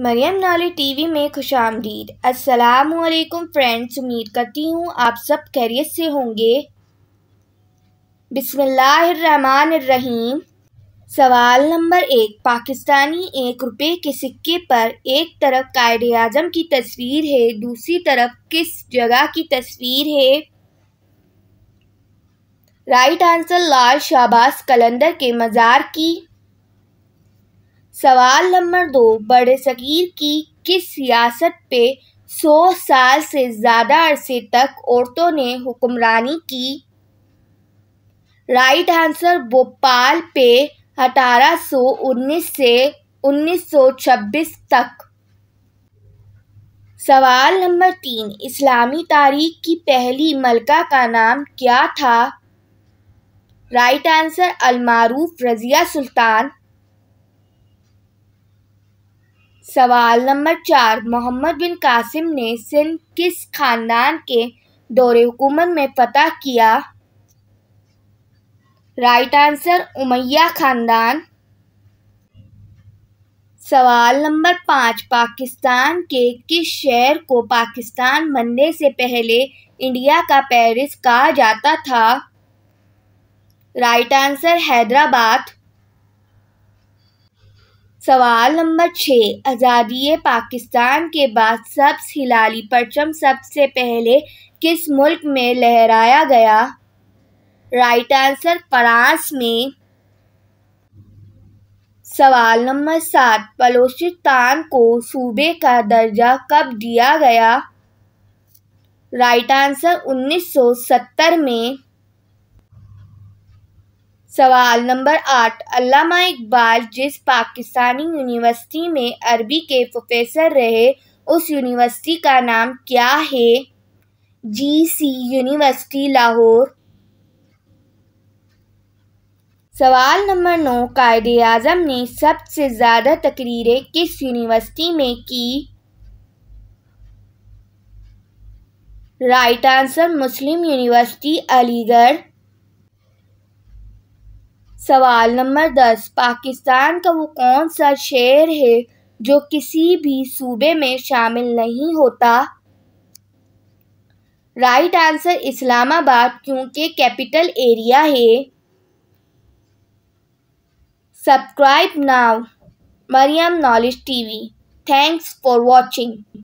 मरियम नाली टीवी में खुश आमदीद असलकुम फ्रेंड्स उम्मीद करती हूँ आप सब खैरियत से होंगे बिसमीम सवाल नंबर एक पाकिस्तानी एक रुपये के सिक्के पर एक तरफ कायद अजम की तस्वीर है दूसरी तरफ किस जगह की तस्वीर है राइट आंसर लाल शाहबाज कलंदर के मज़ार की सवाल नंबर दो बड़े सगीर की किस सियासत पे सौ साल से ज़्यादा अरसे तक औरतों ने हुक्मरानी की राइट आंसर भोपाल पे अठारह सौ उन्नीस से उन्नीस सौ छब्बीस तक सवाल नंबर तीन इस्लामी तारीख की पहली मलका का नाम क्या था राइट आंसर अलमारूफ रजिया सुल्तान सवाल नंबर चार मोहम्मद बिन कासिम ने सिंध किस खानदान के दौरे हुकूमत में फतह किया राइट आंसर उमैया खानदान सवाल नंबर पाँच पाकिस्तान के किस शहर को पाकिस्तान बनने से पहले इंडिया का पेरिस कहा जाता था राइट आंसर हैदराबाद सवाल नंबर छः आज़ादी पाकिस्तान के बाद सब्स हिलाली परचम सबसे पहले किस मुल्क में लहराया गया राइट आंसर फ्रांस में सवाल नंबर सात बलोचिस्तान को सूबे का दर्जा कब दिया गया राइट आंसर 1970 में सवाल नंबर आठ अल्लामा इकबाल जिस पाकिस्तानी यूनिवर्सिटी में अरबी के प्रोफेसर रहे उस यूनिवर्सिटी का नाम क्या है जी सी यूनिवर्सिटी लाहौर सवाल नंबर नौ कायद अजम ने सबसे ज़्यादा तकरीरें किस यूनिवर्सिटी में की right answer Muslim university Aligarh सवाल नंबर दस पाकिस्तान का वो कौन सा शहर है जो किसी भी सूबे में शामिल नहीं होता राइट आंसर इस्लामाबाद क्योंकि कैपिटल एरिया है subscribe now Mariam knowledge TV thanks for watching